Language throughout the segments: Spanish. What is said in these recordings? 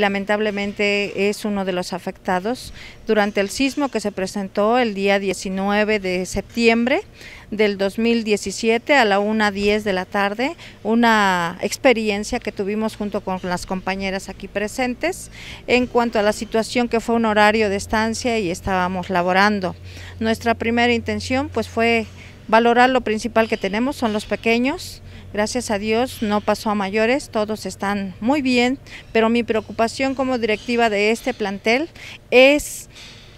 Lamentablemente es uno de los afectados durante el sismo que se presentó el día 19 de septiembre del 2017 a la 1.10 de la tarde, una experiencia que tuvimos junto con las compañeras aquí presentes en cuanto a la situación que fue un horario de estancia y estábamos laborando. Nuestra primera intención pues fue valorar lo principal que tenemos, son los pequeños. Gracias a Dios no pasó a mayores, todos están muy bien, pero mi preocupación como directiva de este plantel es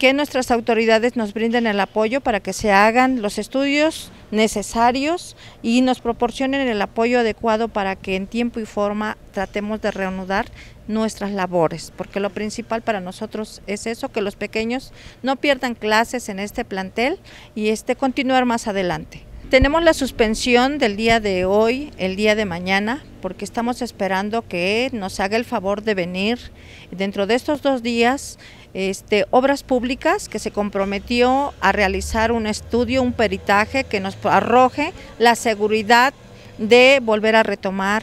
que nuestras autoridades nos brinden el apoyo para que se hagan los estudios necesarios y nos proporcionen el apoyo adecuado para que en tiempo y forma tratemos de reanudar nuestras labores, porque lo principal para nosotros es eso, que los pequeños no pierdan clases en este plantel y este continuar más adelante. Tenemos la suspensión del día de hoy, el día de mañana, porque estamos esperando que nos haga el favor de venir dentro de estos dos días. Este, obras Públicas que se comprometió a realizar un estudio, un peritaje que nos arroje la seguridad de volver a retomar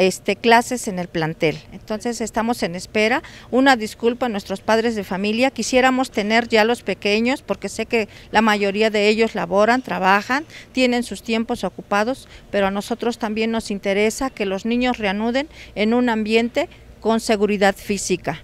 este, clases en el plantel. Entonces estamos en espera. Una disculpa a nuestros padres de familia. Quisiéramos tener ya los pequeños porque sé que la mayoría de ellos laboran, trabajan, tienen sus tiempos ocupados, pero a nosotros también nos interesa que los niños reanuden en un ambiente con seguridad física.